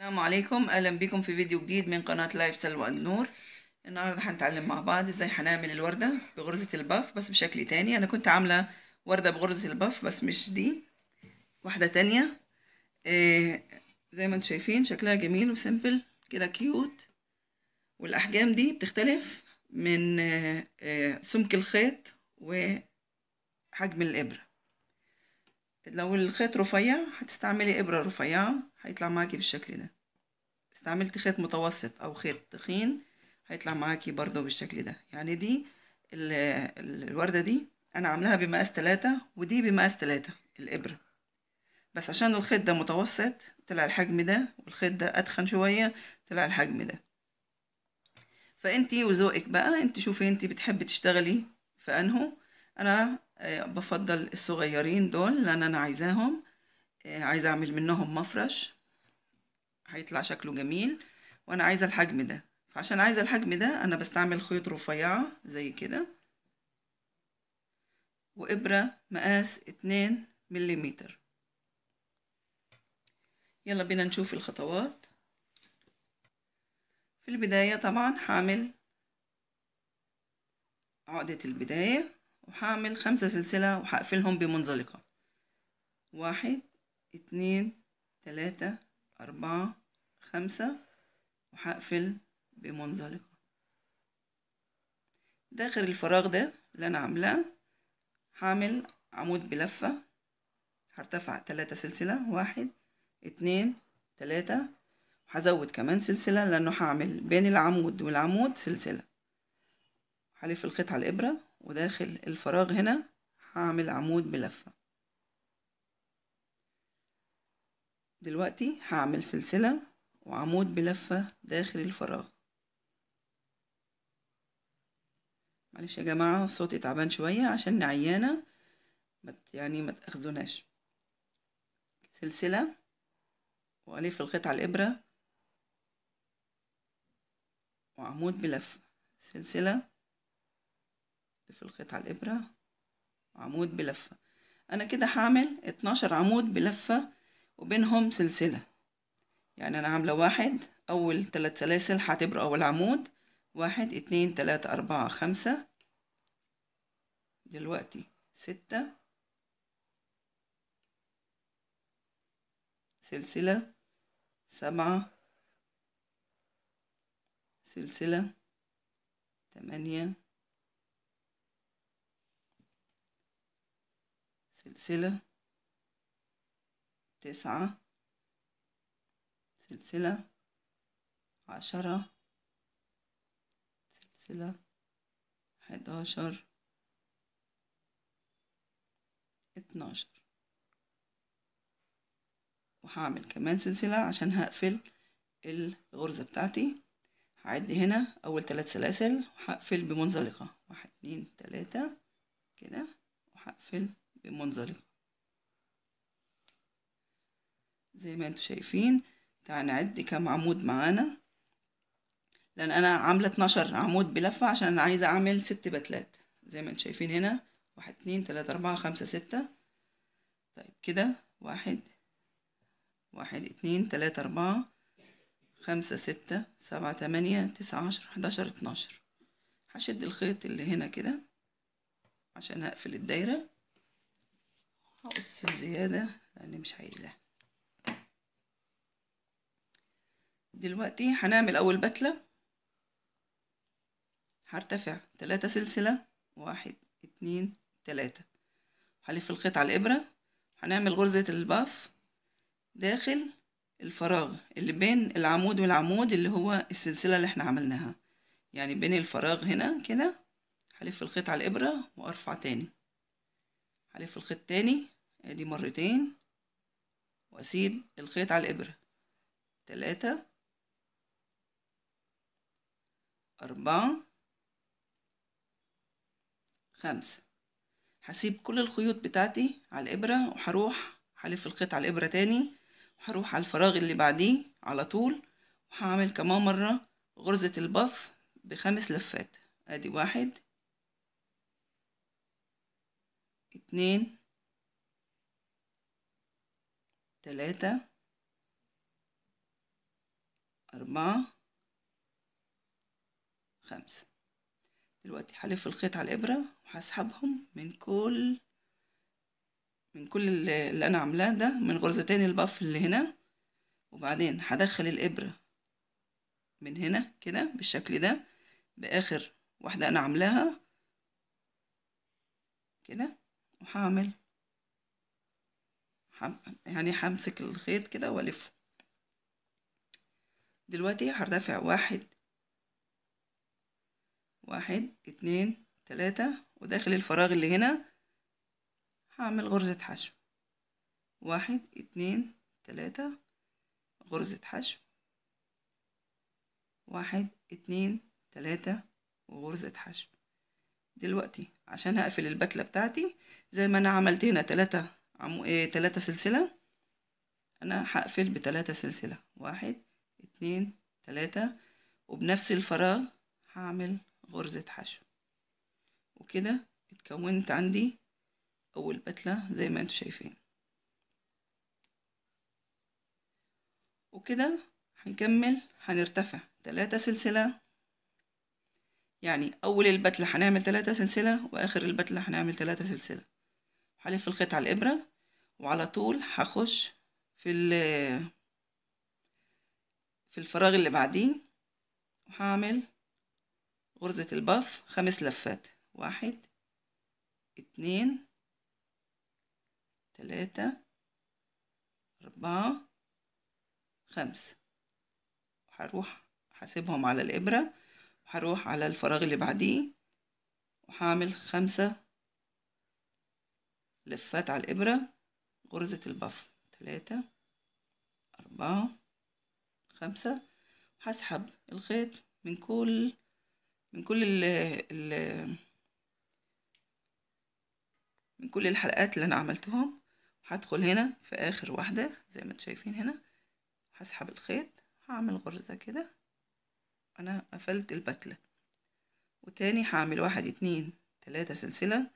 السلام عليكم اهلا بكم في فيديو جديد من قناة لايف سلوى النور النهاردة هنتعلم مع بعض ازاي هنعمل الوردة بغرزة الباف بس بشكل تاني انا كنت عاملة وردة بغرزة الباف بس مش دي واحدة تانية إيه زي ما انتم شايفين شكلها جميل وسيمبل كده كيوت والاحجام دي بتختلف من إيه سمك الخيط وحجم الابره لو الخيط رفيع هتستعملي إبرة رفيعة هيطلع معاكي بالشكل ده استعملتي خيط متوسط أو خيط تخين هيطلع معاكي برضو بالشكل ده يعني دي الوردة دي أنا عاملاها بمقاس تلاتة ودي بمقاس تلاتة الإبرة بس عشان الخيط ده متوسط طلع الحجم ده والخيط ده أتخن شوية طلع الحجم ده فانتي وذوقك بقى انت شوفي انت بتحبي تشتغلي في انهو انا آه، بفضل الصغيرين دول لان انا عايزاهم آه، عايزه اعمل منهم مفرش هيطلع شكله جميل وانا عايزه الحجم ده فعشان عايزه الحجم ده انا بستعمل خيوط رفيعه زي كده وابره مقاس اتنين ملم يلا بينا نشوف الخطوات في البدايه طبعا هعمل عقده البدايه وهعمل خمسة سلسلة وهقفلهم بمنزلقة واحد اتنين تلاتة أربعة خمسة وهقفل بمنزلقة داخل الفراغ ده اللي أنا عاملاه هعمل عمود بلفة هرتفع تلاتة سلسلة واحد اتنين تلاتة هزود كمان سلسلة لأنه هعمل بين العمود والعمود سلسلة هلف الخيط على الإبرة وداخل الفراغ هنا هعمل عمود بلفة دلوقتي هعمل سلسلة وعمود بلفة داخل الفراغ معلش يا جماعة صوتي تعبان شوية عشان عيانة يعني ما تأخذوناش سلسلة وألف الخيط على الإبرة وعمود بلفة سلسلة في الخيط على الإبرة عمود بلفة أنا كده هعمل اتناشر عمود بلفة وبينهم سلسلة يعني أنا عاملة واحد أول تلات سلاسل هعتبره أول عمود واحد اتنين تلاتة أربعة خمسة دلوقتي ستة سلسلة سبعة سلسلة تمانية سلسلة تسعة سلسلة عشرة سلسلة حداشر اتناشر وهعمل كمان سلسلة عشان هقفل الغرزة بتاعتي هعد هنا أول تلات سلاسل وهقفل بمنزلقة واحد اتنين تلاتة كده وهقفل منزلقة زي ما انتوا شايفين تعال نعد كام عمود معانا لان انا عاملة 12 عمود بلفة عشان انا عايزة اعمل ست بتلات زي ما انتوا شايفين هنا واحد اتنين تلاتة اربعة خمسة ستة طيب كده واحد واحد اتنين تلاتة اربعة خمسة ستة سبعة تمانية تسعة عشر حداشر اتناشر هشد الخيط اللي هنا كده عشان هقفل الدايرة هقص الزيادة لأني مش عايزة دلوقتي هنعمل أول بتلة هرتفع تلاتة سلسلة واحد اتنين تلاتة هلف الخيط على الإبرة هنعمل غرزة الباف داخل الفراغ اللي بين العمود والعمود اللي هو السلسلة اللي احنا عملناها يعني بين الفراغ هنا كده هلف الخيط على الإبرة وأرفع تاني هلف الخيط تاني ادي آه، مرتين واسيب الخيط على الابرة تلاتة أربعة خمسة هسيب كل الخيوط بتاعتي على الإبرة وهروح هلف الخيط على الإبرة تاني وهروح على الفراغ اللي بعديه على طول وهعمل كمان مرة غرزة البف بخمس لفات ادي واحد اتنين تلاتة أربعة خمسة دلوقتي هلف الخيط على الإبرة وهسحبهم من كل من كل اللي أنا عاملاه ده من غرزتين البف اللي هنا وبعدين هدخل الإبرة من هنا كده بالشكل ده بآخر واحدة أنا عاملاها كده وهعمل يعني همسك الخيط كده والفه دلوقتي هرتفع واحد واحد اتنين تلاتة وداخل الفراغ اللي هنا هعمل غرزة حشو واحد اتنين تلاتة غرزة حشو واحد اتنين تلاتة وغرزة حشو دلوقتي عشان هقفل البتلة بتاعتي زي ما انا عملت هنا تلاتة عمو... ايه تلاتة سلسلة انا هقفل بتلاتة سلسلة واحد اتنين تلاتة وبنفس الفراغ هعمل غرزة حشو وكده اتكونت عندي اول بتلة زي ما انتوا شايفين وكده هنكمل هنرتفع تلاتة سلسلة يعني أول البتلة هنعمل تلاتة سلسلة وآخر البتلة هنعمل تلاتة سلسلة هلف الخيط على الإبرة وعلى طول هخش في في الفراغ اللي بعديه وهعمل غرزة الباف خمس لفات واحد اتنين تلاتة أربعة خمسة هروح هسيبهم على الإبرة هروح على الفراغ اللي بعديه وهعمل خمسة لفات على الإبرة غرزة البف تلاتة أربعة خمسة هسحب الخيط من كل من كل ال ال من كل الحلقات اللي أنا عملتهم هدخل هنا في آخر واحدة زي ما انتوا شايفين هنا هسحب الخيط هعمل غرزة كده أنا قفلت البتلة وتاني هعمل واحد اتنين تلاتة سلسلة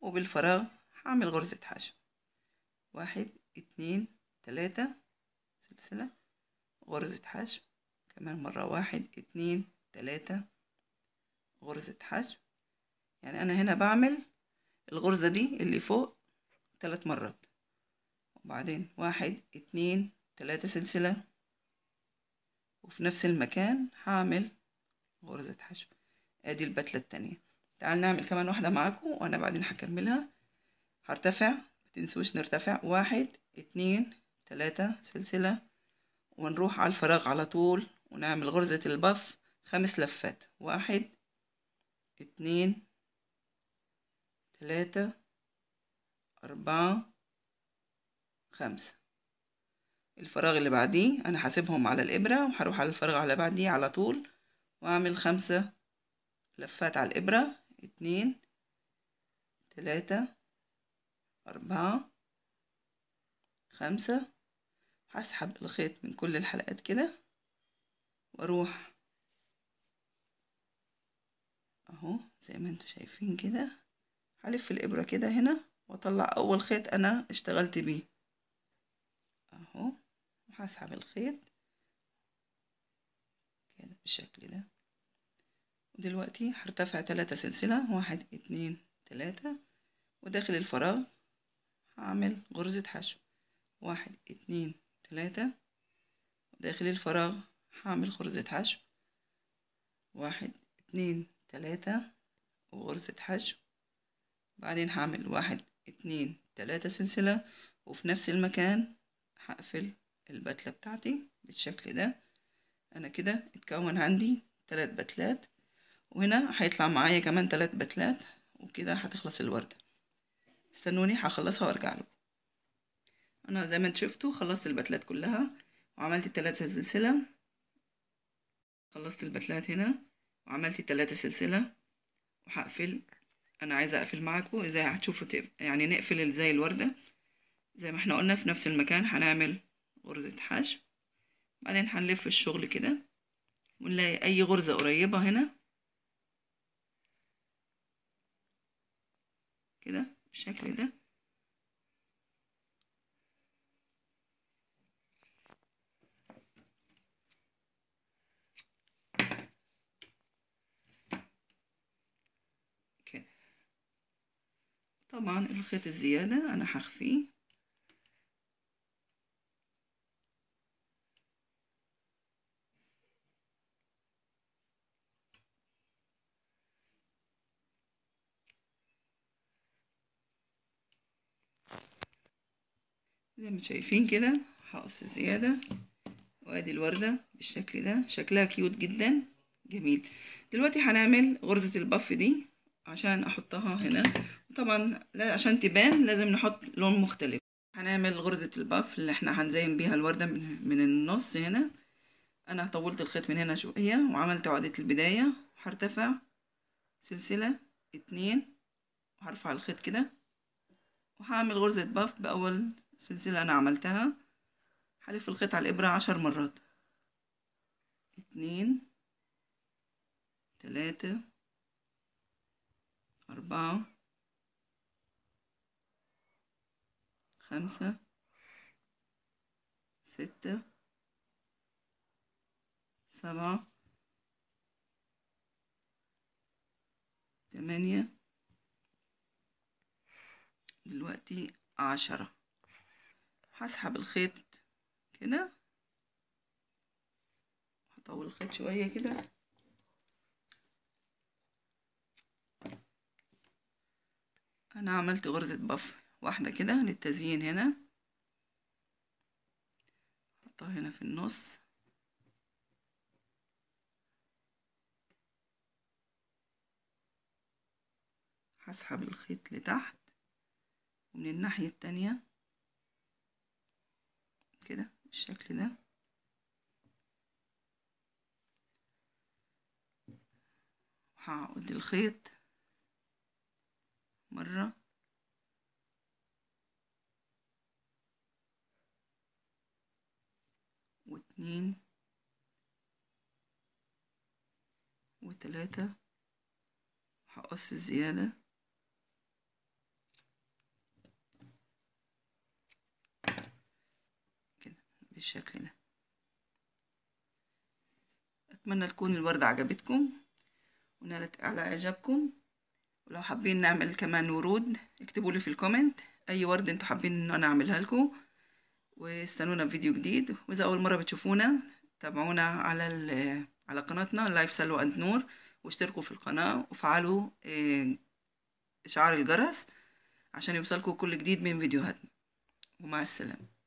وبالفراغ هعمل غرزة حشو واحد اتنين تلاتة سلسلة غرزة حشو كمان مرة واحد اتنين تلاتة غرزة حشو يعني أنا هنا بعمل الغرزة دي اللي فوق تلات مرات وبعدين واحد اتنين تلاتة سلسلة وفي نفس المكان هعمل غرزة حشو ادي البتلة التانية تعال نعمل كمان واحدة معاكم وانا بعدين هكملها هرتفع متنسوش نرتفع واحد اتنين تلاتة سلسلة ونروح على الفراغ على طول ونعمل غرزة البف خمس لفات واحد اتنين تلاتة أربعة خمسة الفراغ اللي بعديه انا هسيبهم على الابره وهروح على الفراغ على بعديه على طول واعمل خمسة لفات على الابره اتنين تلاتة أربعة خمسة هسحب الخيط من كل الحلقات كده واروح اهو زي ما انتوا شايفين كده هلف الابره كده هنا واطلع اول خيط انا اشتغلت بيه وهسحب الخيط كده بالشكل ده ودلوقتي هرتفع تلاتة سلسلة واحد اتنين تلاتة وداخل الفراغ هعمل غرزة حشو واحد اتنين تلاتة وداخل الفراغ هعمل غرزة حشو واحد اتنين تلاتة وغرزة حشو بعدين هعمل واحد اتنين تلاتة سلسلة وفي نفس المكان هقفل البتلة بتاعتي بالشكل ده أنا كده اتكون عندي تلات بتلات وهنا هيطلع معايا كمان تلات بتلات وكده هتخلص الوردة استنوني هخلصها وارجع لكم انا زي ما شفتوا خلصت البتلات كلها وعملت تلات سلسلة خلصت البتلات هنا وعملت تلات سلسلة وهقفل انا عايزة اقفل معاكم ازاي هتشوفوا يعني نقفل ازاي الوردة زي ما احنا قلنا في نفس المكان هنعمل غرزة حشو بعدين هنلف الشغل كده ونلاقي أي غرزة قريبة هنا كده بالشكل ده طبعا الخيط الزيادة أنا هخفيه زي ما شايفين كده هقص زيادة وادي الوردة بالشكل ده شكلها كيوت جدا جميل دلوقتي هنعمل غرزة البف دي عشان احطها هنا طبعا عشان تبان لازم نحط لون مختلف هنعمل غرزة البف اللي احنا هنزين بيها الوردة من, النص هنا انا طولت الخيط من هنا شوية وعملت عقدة البداية هرتفع سلسلة اتنين وهرفع الخيط كده وهعمل غرزة بف بأول سلسلة أنا عملتها هلف الخيط على الإبرة عشر مرات اتنين تلاتة أربعة خمسة ستة سبعة تمانية دلوقتي عشرة هسحب الخيط كده هطول الخيط شوية كده انا عملت غرزة بف واحدة كده للتزيين هنا حطها هنا في النص هسحب الخيط لتحت ومن الناحية التانية كده بالشكل ده هعقد الخيط مرة واتنين وتلاتة هقص الزيادة بالشكل ده أتمنى تكون الوردة عجبتكم ونالت على إعجابكم ولو حابين نعمل كمان ورود اكتبوا لي في الكومنت أي ورد انتوا حابين إن أنا أعملها لكم واستنونا فيديو جديد وإذا أول مرة بتشوفونا تابعونا على على قناتنا لايف سلوى أند نور واشتركوا في القناة وفعلوا إيه، إشعار الجرس عشان يوصلكوا كل جديد من فيديوهاتنا ومع السلامة